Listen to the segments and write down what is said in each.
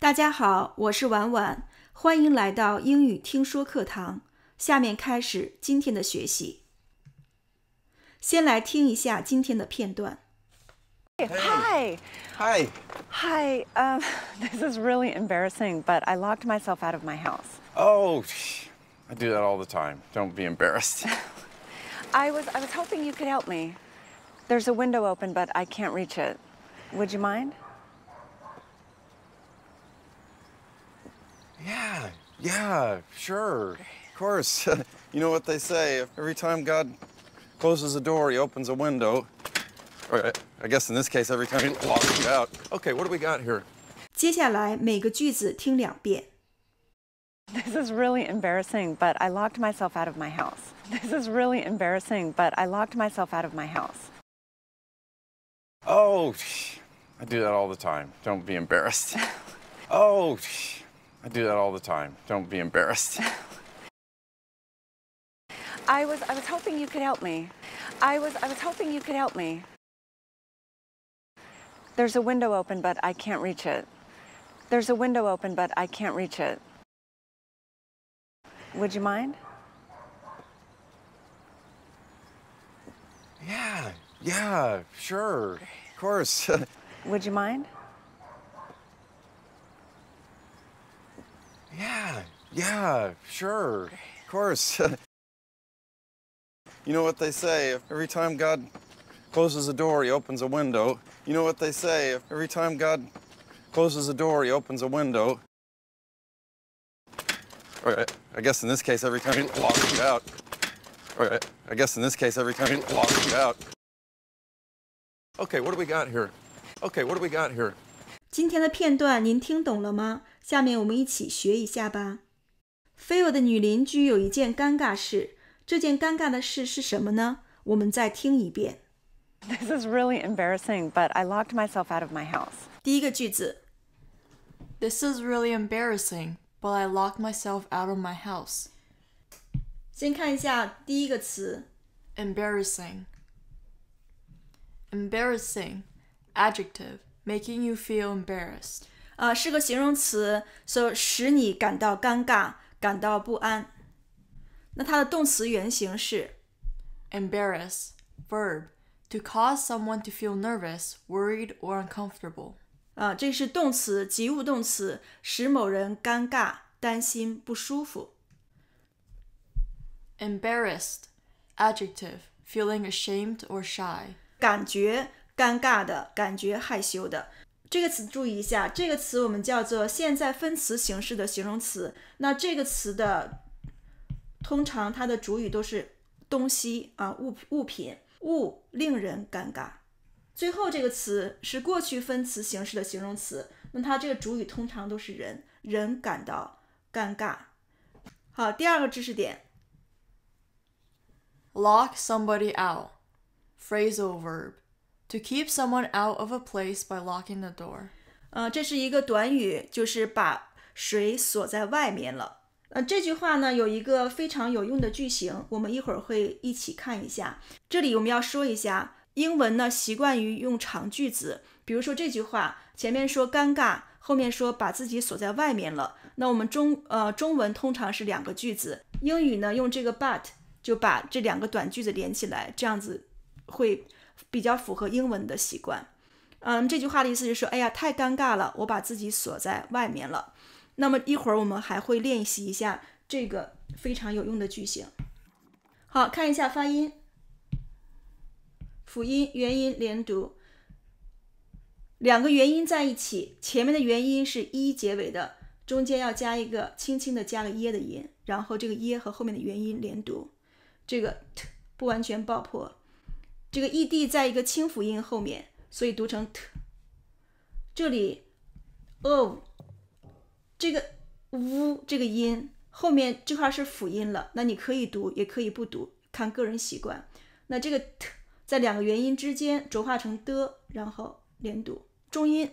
大家好，我是婉婉，欢迎来到英语听说课堂。下面开始今天的学习。先来听一下今天的片段。Hi. Hi. Hi. Um, this is really embarrassing, but I locked myself out of my house. Oh, I do that all the time. Don't be embarrassed. I was I was hoping you could help me. There's a window open, but I can't reach it. Would you mind? Yeah, yeah, sure, of course. you know what they say, every time God closes a door, he opens a window. Or uh, I guess in this case, every time he you out. Okay, what do we got here? This is really embarrassing, but I locked myself out of my house. This is really embarrassing, but I locked myself out of my house. Oh, I do that all the time. Don't be embarrassed. oh, I do that all the time. Don't be embarrassed. I was I was hoping you could help me. I was I was hoping you could help me. There's a window open, but I can't reach it. There's a window open, but I can't reach it. Would you mind? Yeah, yeah, sure, of course. Would you mind? Yeah, yeah, sure, of course. you know what they say, every time God closes a door, he opens a window. You know what they say, every time God closes a door, he opens a window. All right, I guess in this case, every time he locks you out. All right, I guess in this case, every time he locks you out. Okay, what do we got here? Okay, what do we got here? 今天的片段您听懂了吗？下面我们一起学一下吧。菲尔的女邻居有一件尴尬事，这件尴尬的事是什么呢？我们再听一遍。This is really embarrassing, but I locked myself out of my house. 第一个句子，This is really embarrassing, but I locked myself out of my house. 先看一下第一个词。Embarrassing. Embarrassing, adjective, making you feel embarrassed. 啊、呃，是个形容词，so 使你感到尴尬、感到不安。那它的动词原形是 embarrass verb to cause someone to feel nervous, worried or uncomfortable。啊，这是动词，及物动词，使某人尴尬、担心、不舒服。Embarrassed, adjective, feeling ashamed or shy。感觉尴尬的，感觉害羞的。这个词注意一下，这个词我们叫做现在分词形式的形容词。那这个词的通常它的主语都是东西啊物物品物令人尴尬。最后这个词是过去分词形式的形容词，那它这个主语通常都是人人感到尴尬。好，第二个知识点：lock somebody out，phrasal verb。To keep someone out of a place by locking the door，呃，这是一个短语，就是把谁锁在外面了。呃，这句话呢有一个非常有用的句型，我们一会儿会一起看一下。这里我们要说一下，英文呢习惯于用长句子，比如说这句话前面说尴尬，后面说把自己锁在外面了。那我们中呃中文通常是两个句子，英语呢用这个 but 就把这两个短句子连起来，这样子会。比较符合英文的习惯，嗯，这句话的意思就是说，哎呀，太尴尬了，我把自己锁在外面了。那么一会儿我们还会练习一下这个非常有用的句型。好看一下发音，辅音元音连读，两个元音在一起，前面的元音是一结尾的，中间要加一个轻轻的加个耶的音，然后这个耶和后面的元音连读，这个不完全爆破。这个 e d 在一个清辅音后面，所以读成 t。这里 of 这个 v 这个音后面这块是辅音了，那你可以读也可以不读，看个人习惯。那这个 t 在两个元音之间浊化成的，然后连读重音。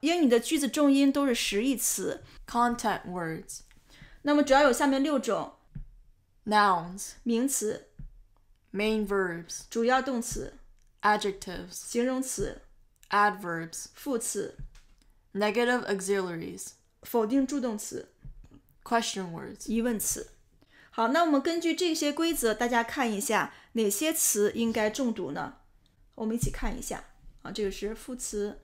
英语的句子重音都是实义词 contact words。那么主要有下面六种 nouns 名词。Main verbs 主要动词，Adjectives 形容词，Adverbs 副词，Negative auxiliaries 否定助动词，Question words 疑问词。好，那我们根据这些规则，大家看一下哪些词应该重读呢？我们一起看一下啊，这个是副词，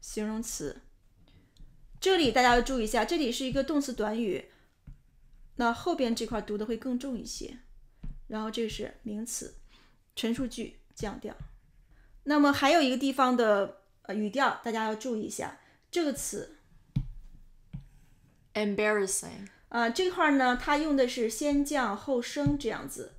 形容词。这里大家要注意一下，这里是一个动词短语，那后边这块读的会更重一些。然后这是名词，陈述句降调。那么还有一个地方的呃语调，大家要注意一下这个词 embarrassing 啊这块呢，它用的是先降后升这样子。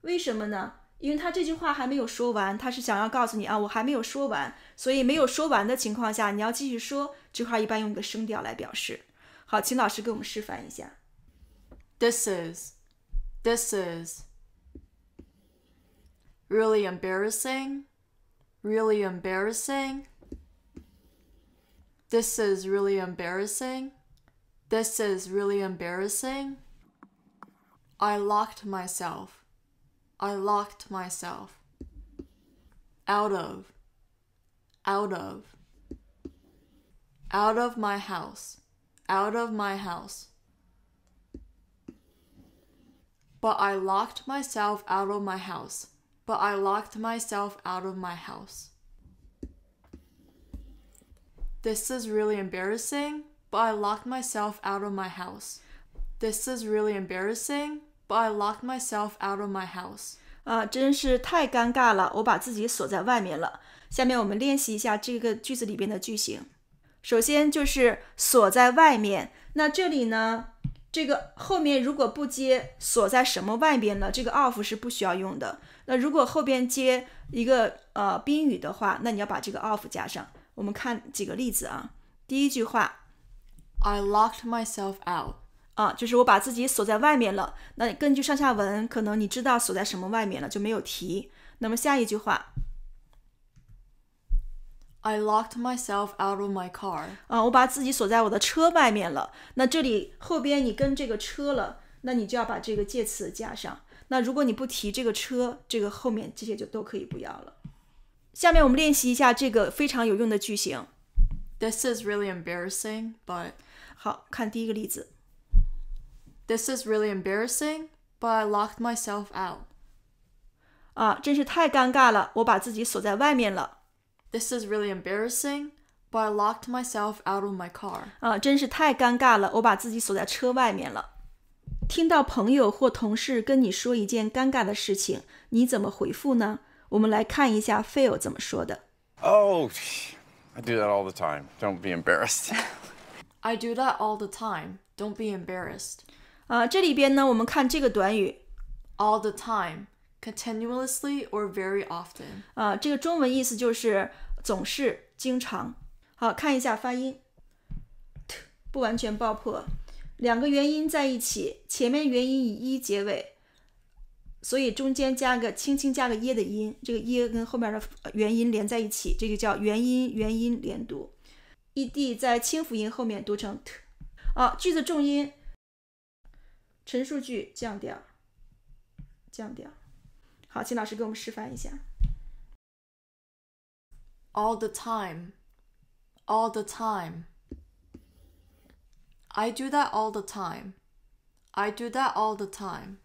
为什么呢？因为他这句话还没有说完，他是想要告诉你啊，我还没有说完，所以没有说完的情况下，你要继续说这块一般用一个升调来表示。好，请老师给我们示范一下。This is。This is really embarrassing, really embarrassing. This is really embarrassing. This is really embarrassing. I locked myself. I locked myself. Out of. Out of. Out of my house. Out of my house. But I locked myself out of my house. But I locked myself out of my house. This is really embarrassing, but I locked myself out of my house. This is really embarrassing, but I locked myself out of my house. 啊，真是太尴尬了！我把自己锁在外面了。下面我们练习一下这个句子里边的句型。首先就是锁在外面，那这里呢这个后面如果不接锁在什么外边了，这个 off 是不需要用的。那如果后边接一个呃宾语的话，那你要把这个 off 加上。我们看几个例子啊。第一句话，I locked myself out。啊，就是我把自己锁在外面了。那根据上下文，可能你知道锁在什么外面了就没有提。那么下一句话。I locked myself out of my car. 啊，我把自己锁在我的车外面了。那这里后边你跟这个车了，那你就要把这个介词加上。那如果你不提这个车，这个后面这些就都可以不要了。下面我们练习一下这个非常有用的句型。This is really embarrassing, but 好，看第一个例子。This is really embarrassing, but I locked myself out. 啊，真是太尴尬了，我把自己锁在外面了。This is really embarrassing, but I locked myself out of my car. 啊，真是太尴尬了，我把自己锁在车外面了。听到朋友或同事跟你说一件尴尬的事情，你怎么回复呢？我们来看一下 Phil 怎么说的。Oh, I do that all the time. Don't be embarrassed. I do that all the time. Don't be embarrassed. 啊，这里边呢，我们看这个短语 all the time。continuously or very often，啊，这个中文意思就是总是、经常。好看一下发音，t 不完全爆破，两个元音在一起，前面元音以 e 结尾，所以中间加个轻轻加个耶的音，这个耶跟后面的元音连在一起，这就叫元音元音连读。ed 在清辅音后面读成 t。好，句子重音，陈述句降调，降调。好，请老师给我们示范一下。All the time, all the time. I do that all the time. I do that all the time.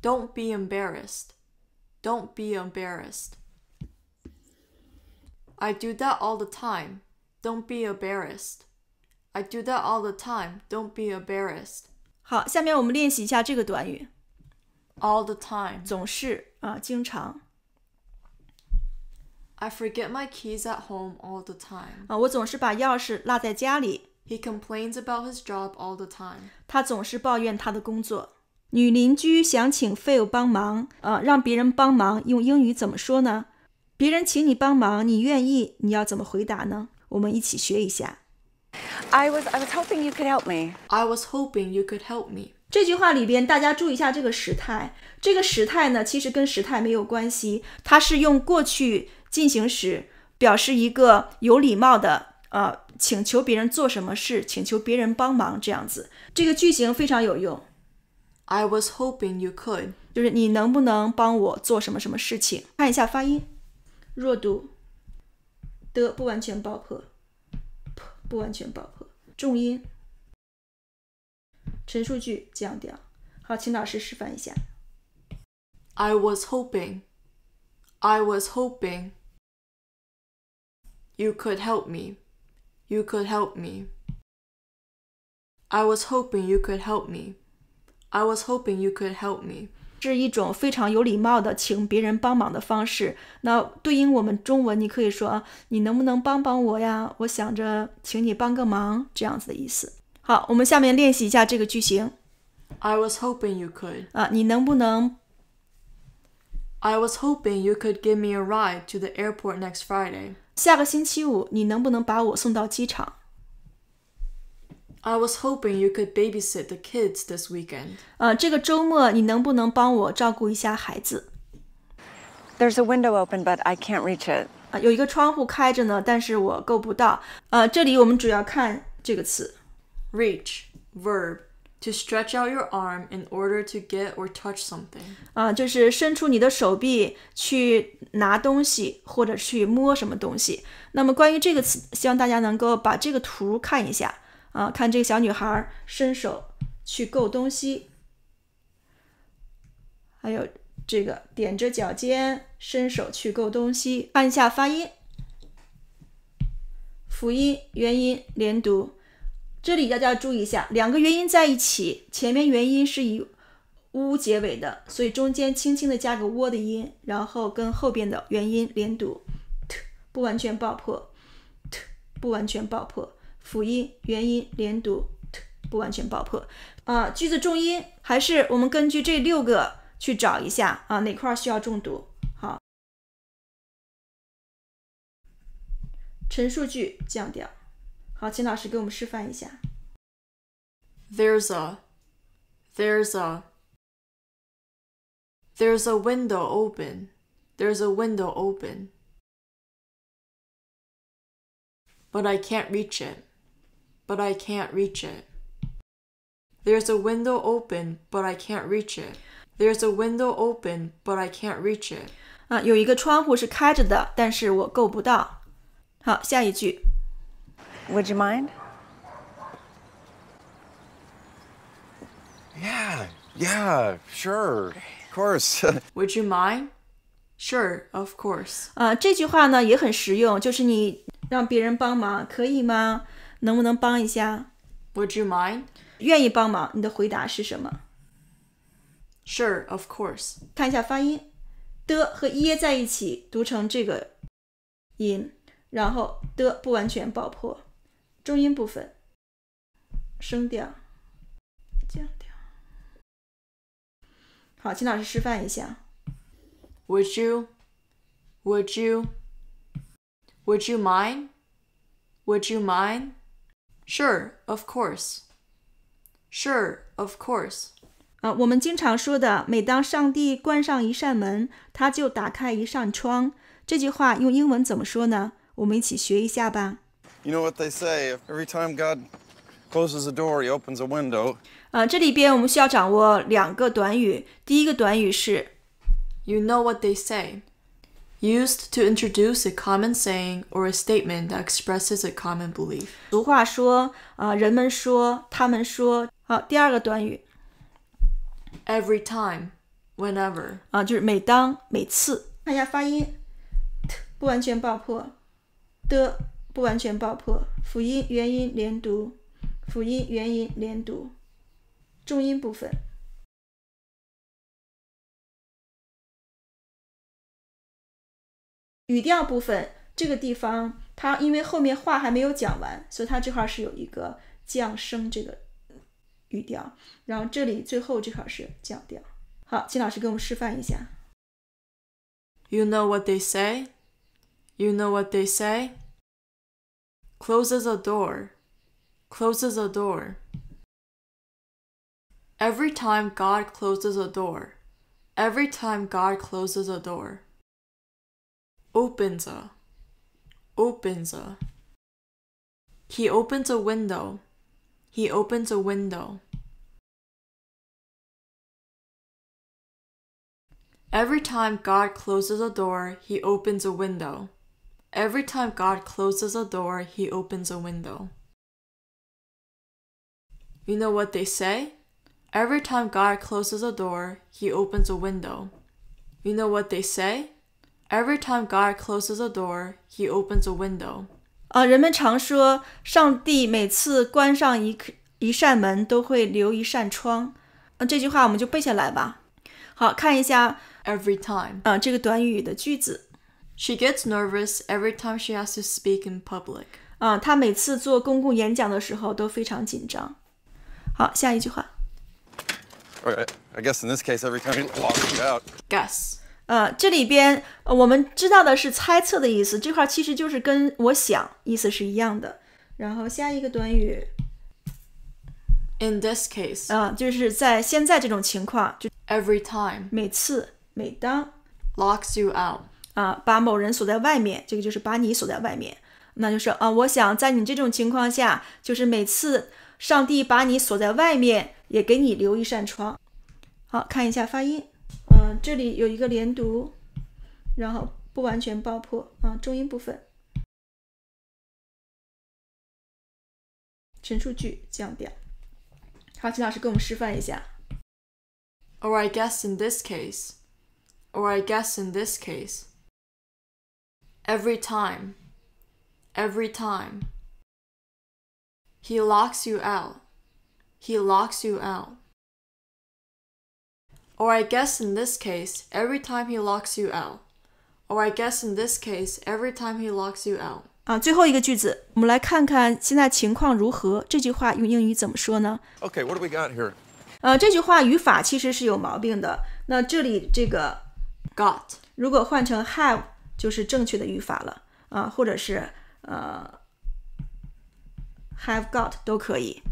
Don't be embarrassed. Don't be embarrassed. I do that all the time. Don't be embarrassed. I do that all the time. Don't be embarrassed. 好，下面我们练习一下这个短语 all the time, 总是啊，经常。I forget my keys at home all the time. 啊，我总是把钥匙落在家里。He complains about his job all the time. Phil 帮忙，呃，让别人帮忙，用英语怎么说呢？别人请你帮忙，你愿意，你要怎么回答呢？我们一起学一下。I was I was hoping you could help me. I was hoping you could help me. 这句话里边，大家注意一下这个时态。这个时态呢，其实跟时态没有关系，它是用过去进行时表示一个有礼貌的呃请求别人做什么事，请求别人帮忙这样子。这个句型非常有用。I was hoping you could，就是你能不能帮我做什么什么事情？看一下发音，弱读的不完全爆破，不完全爆破，重音。陈述句降调。好，请老师示范一下。I was hoping, I was hoping you could help me, you could help me. I was hoping you could help me. I was hoping you could help me. 是一种非常有礼貌的请别人帮忙的方式。那对应我们中文，你可以说啊，你能不能帮帮我呀？我想着请你帮个忙，这样子的意思。好，我们下面练习一下这个句型。I was hoping you could。啊，你能不能？I was hoping you could give me a ride to the airport next Friday。下个星期五，你能不能把我送到机场？I was hoping you could babysit the kids this weekend。啊，这个周末你能不能帮我照顾一下孩子？There's a window open, but I can't reach it。啊，有一个窗户开着呢，但是我够不到。呃，这里我们主要看这个词。Reach verb to stretch out your arm in order to get or touch something。啊，就是伸出你的手臂去拿东西或者去摸什么东西。那么关于这个词，希望大家能够把这个图看一下啊，看这个小女孩伸手去够东西，还有这个踮着脚尖伸手去够东西。按一下发音，辅音元音连读。这里大家注意一下，两个元音在一起，前面元音是以乌结尾的，所以中间轻轻的加个窝的音，然后跟后边的元音连读，不完全爆破，不完全爆破，辅音元音连读，不完全爆破。啊，句子重音还是我们根据这六个去找一下啊，哪块儿需要重读？好，陈述句降调。好，请老师给我们示范一下。There's a, there's a, there's a window open. There's a window open. But I can't reach it. But I can't reach it. There's a window open, but I can't reach it. There's a window open, but I can't reach it. 啊，有一个窗户是开着的，但是我够不到。好，下一句。would you mind? Yeah, yeah, sure, of course. Would you mind? Sure, of course. 啊，这句话呢也很实用，就是你让别人帮忙，可以吗？能不能帮一下？Would you mind？愿意帮忙，你的回答是什么？Sure, of course。看一下发音，的和耶在一起读成这个音，然后的不完全爆破。中音部分，升调，降调。好，请老师示范一下。Would you, would you, would you mind, would you mind? Sure, of course. Sure, of course. 啊，我们经常说的“每当上帝关上一扇门，他就打开一扇窗”这句话用英文怎么说呢？我们一起学一下吧。You know what they say, every time God closes a door, he opens a window. You know what they say. Used to introduce a common saying or a statement that expresses a common belief. Every time, whenever. 不完全爆破，辅音元音连读，辅音元音连读，重音部分，语调部分。这个地方，它因为后面话还没有讲完，所以它这块是有一个降声这个语调。然后这里最后这块是降调。好，金老师给我们示范一下。You know what they say? You know what they say? closes a door, closes a door. Every time God closes a door, every time God closes a door, opens a, opens a. He opens a window, he opens a window. Every time God closes a door, he opens a window. Every time God closes a door, he opens a window. You know what they say? Every time God closes a door, he opens a window. You know what they say? Every time God closes a door, he opens a window. every time 啊这个短语的句子。she gets nervous every time she has to speak in public. 啊，她每次做公共演讲的时候都非常紧张。好，下一句话。Alright, I guess in this case, every time you lock it out. Guess. 呃，这里边我们知道的是猜测的意思，这块其实就是跟我想意思是一样的。然后下一个短语，in this case，啊，就是在现在这种情况，就 every locks you out。啊，把某人锁在外面，这个就是把你锁在外面，那就是啊，我想在你这种情况下，就是每次上帝把你锁在外面，也给你留一扇窗。好，看一下发音，嗯，这里有一个连读，然后不完全爆破啊，重音部分，陈述句降调。好，秦老师给我们示范一下。Or I guess in this case, or I guess in this case. Every time. Every time. He locks you out. He locks you out. Or I guess in this case, every time he locks you out. Or I guess in this case, every time he locks you out. 啊，最后一个句子，我们来看看现在情况如何。这句话用英语怎么说呢？Okay, what do we got here? 呃，这句话语法其实是有毛病的。那这里这个 got 如果换成 have 就是正确的语法了啊，或者是呃 have got 都可以，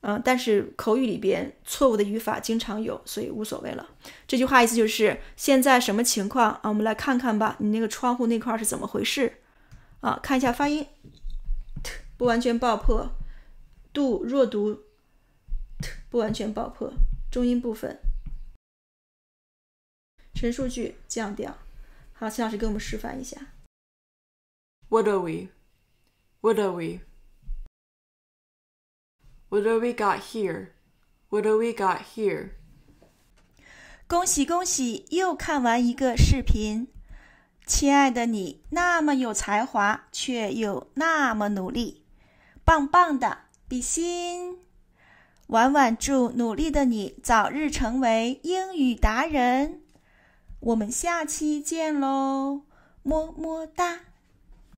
嗯，但是口语里边错误的语法经常有，所以无所谓了。这句话意思就是现在什么情况啊？我们来看看吧，你那个窗户那块是怎么回事啊？看一下发音，不完全爆破，do 弱读，不完全爆破，中音部分，陈述句降调。好，秦老师给我们示范一下。What are we? What are we? What are we got here? What are we got here? 恭喜恭喜，又看完一个视频。亲爱的你，那么有才华，却又那么努力，棒棒的！比心。婉婉祝努力的你早日成为英语达人。我们下期见喽，么么哒。